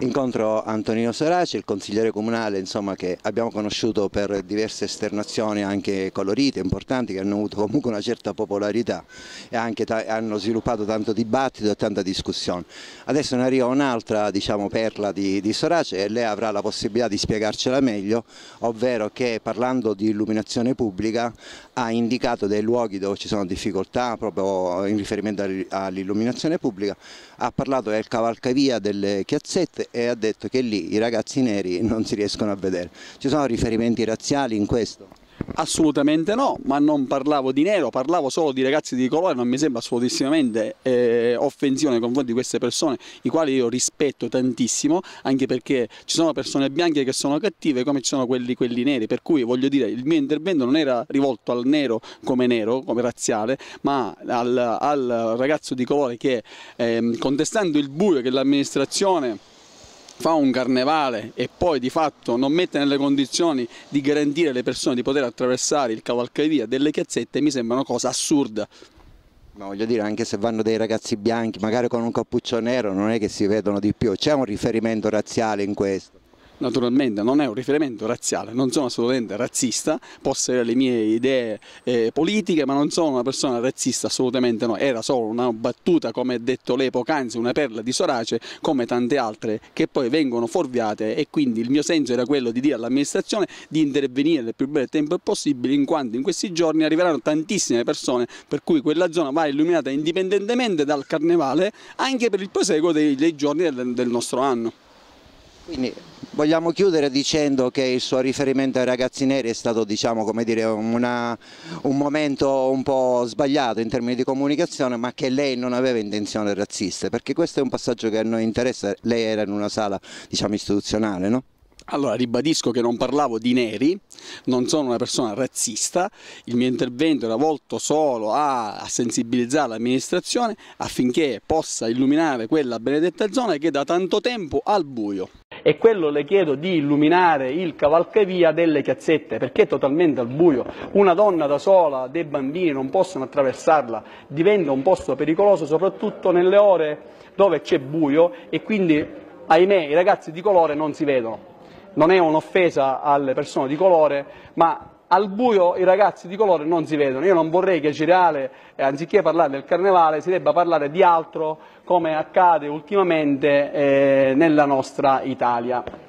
Incontro Antonino Soraci, il consigliere comunale insomma, che abbiamo conosciuto per diverse esternazioni anche colorite, importanti, che hanno avuto comunque una certa popolarità e anche hanno sviluppato tanto dibattito e tanta discussione. Adesso ne arriva un'altra diciamo, perla di, di Sorace e lei avrà la possibilità di spiegarcela meglio, ovvero che parlando di illuminazione pubblica ha indicato dei luoghi dove ci sono difficoltà proprio in riferimento all'illuminazione pubblica, ha parlato del cavalcavia delle chiazzette e ha detto che lì i ragazzi neri non si riescono a vedere. Ci sono riferimenti razziali in questo? Assolutamente no, ma non parlavo di nero, parlavo solo di ragazzi di colore, non mi sembra assolutissimamente eh, offensivo nei confronti di queste persone, i quali io rispetto tantissimo, anche perché ci sono persone bianche che sono cattive come ci sono quelli, quelli neri, per cui voglio dire il mio intervento non era rivolto al nero come nero, come razziale, ma al, al ragazzo di colore che eh, contestando il buio che l'amministrazione fa un carnevale e poi di fatto non mette nelle condizioni di garantire alle persone di poter attraversare il cavalcavia delle piazzette mi sembra una cosa assurda. Ma voglio dire, anche se vanno dei ragazzi bianchi, magari con un cappuccio nero, non è che si vedono di più. C'è un riferimento razziale in questo? naturalmente non è un riferimento razziale, non sono assolutamente razzista, posso avere le mie idee eh, politiche, ma non sono una persona razzista, assolutamente no, era solo una battuta, come ha detto l'epoca, anzi una perla di Sorace, come tante altre che poi vengono forviate e quindi il mio senso era quello di dire all'amministrazione di intervenire nel più breve tempo possibile, in quanto in questi giorni arriveranno tantissime persone, per cui quella zona va illuminata indipendentemente dal carnevale, anche per il proseguo dei, dei giorni del, del nostro anno. Quindi Vogliamo chiudere dicendo che il suo riferimento ai ragazzi neri è stato diciamo, dire, una, un momento un po' sbagliato in termini di comunicazione ma che lei non aveva intenzioni razziste perché questo è un passaggio che a noi interessa, lei era in una sala diciamo, istituzionale no? Allora, ribadisco che non parlavo di neri, non sono una persona razzista, il mio intervento era volto solo a sensibilizzare l'amministrazione affinché possa illuminare quella benedetta zona che da tanto tempo ha al buio e quello le chiedo di illuminare il cavalcavia delle piazzette, perché è totalmente al buio, una donna da sola, dei bambini non possono attraversarla, diventa un posto pericoloso soprattutto nelle ore dove c'è buio e quindi, ahimè, i ragazzi di colore non si vedono. Non è un'offesa alle persone di colore, ma al buio i ragazzi di colore non si vedono. Io non vorrei che Cireale, eh, anziché parlare del carnevale, si debba parlare di altro come accade ultimamente eh, nella nostra Italia.